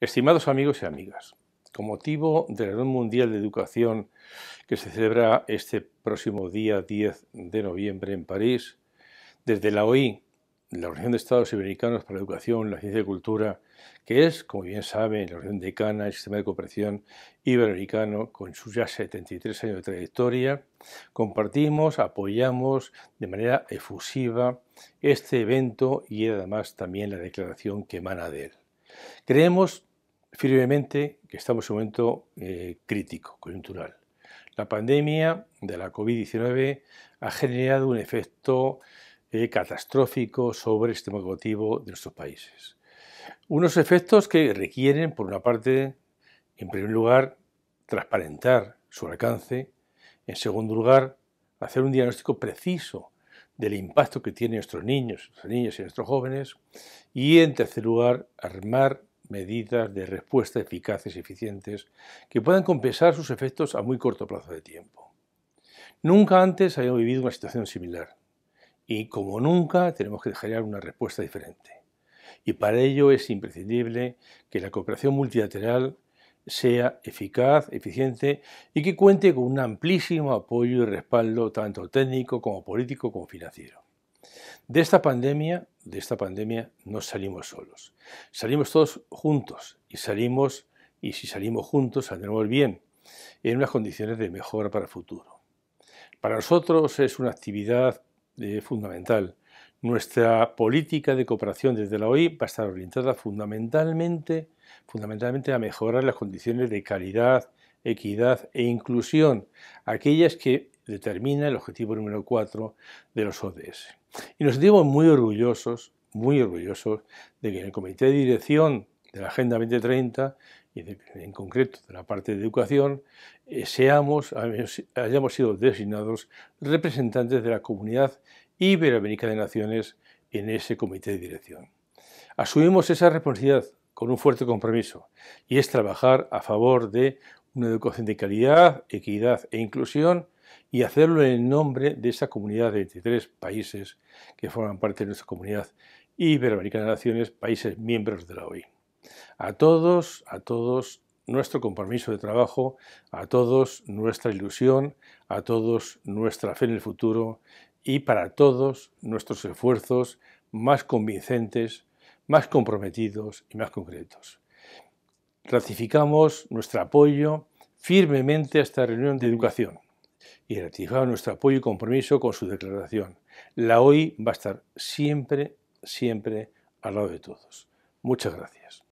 Estimados amigos y amigas, con motivo de la Red Mundial de Educación que se celebra este próximo día 10 de noviembre en París, desde la OI, la Organización de Estados Iberoamericanos para la Educación, la Ciencia y Cultura, que es, como bien saben, la Organización Decana el Sistema de Cooperación Iberoamericano, con sus ya 73 años de trayectoria, compartimos, apoyamos de manera efusiva este evento y además también la declaración que emana de él. Creemos firmemente que estamos en un momento eh, crítico, coyuntural. La pandemia de la COVID-19 ha generado un efecto eh, catastrófico sobre el sistema educativo de nuestros países. Unos efectos que requieren, por una parte, en primer lugar, transparentar su alcance, en segundo lugar, hacer un diagnóstico preciso del impacto que tienen nuestros niños, nuestros niños y nuestros jóvenes, y en tercer lugar, armar medidas de respuesta eficaces y eficientes que puedan compensar sus efectos a muy corto plazo de tiempo. Nunca antes habíamos vivido una situación similar y como nunca tenemos que generar una respuesta diferente. Y para ello es imprescindible que la cooperación multilateral sea eficaz, eficiente y que cuente con un amplísimo apoyo y respaldo tanto técnico como político como financiero. De esta pandemia, de esta pandemia no salimos solos. Salimos todos juntos y salimos y si salimos juntos saldremos bien en unas condiciones de mejora para el futuro. Para nosotros es una actividad eh, fundamental. Nuestra política de cooperación desde la OI va a estar orientada fundamentalmente, fundamentalmente a mejorar las condiciones de calidad, equidad e inclusión, aquellas que determina el objetivo número 4 de los ODS. Y nos sentimos muy orgullosos, muy orgullosos de que en el Comité de Dirección de la Agenda 2030 y en concreto de la parte de educación, eh, seamos, hayamos sido designados representantes de la comunidad iberoamericana de naciones en ese comité de dirección. Asumimos esa responsabilidad con un fuerte compromiso y es trabajar a favor de una educación de calidad, equidad e inclusión y hacerlo en nombre de esa comunidad de 23 países que forman parte de nuestra comunidad iberoamericana de naciones, países miembros de la OI. A todos, a todos nuestro compromiso de trabajo, a todos nuestra ilusión, a todos nuestra fe en el futuro y para todos nuestros esfuerzos más convincentes, más comprometidos y más concretos. Ratificamos nuestro apoyo firmemente a esta reunión de educación y ratificado nuestro apoyo y compromiso con su declaración. La OI va a estar siempre, siempre al lado de todos. Muchas gracias.